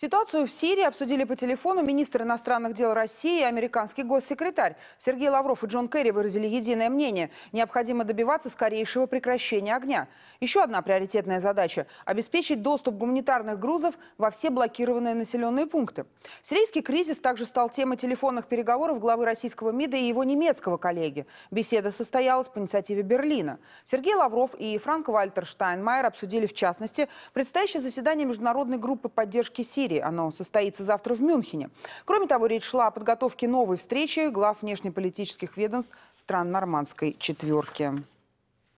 Ситуацию в Сирии обсудили по телефону министр иностранных дел России и американский госсекретарь. Сергей Лавров и Джон Керри выразили единое мнение. Необходимо добиваться скорейшего прекращения огня. Еще одна приоритетная задача – обеспечить доступ гуманитарных грузов во все блокированные населенные пункты. Сирийский кризис также стал темой телефонных переговоров главы российского МИДа и его немецкого коллеги. Беседа состоялась по инициативе Берлина. Сергей Лавров и Франк Вальтер Штайнмайер обсудили в частности предстоящее заседание Международной группы поддержки Сирии мире. Оно состоится завтра в Мюнхене. Кроме того, речь шла о подготовке новой встречи глав внешнеполитических ведомств стран Нормандской четверки.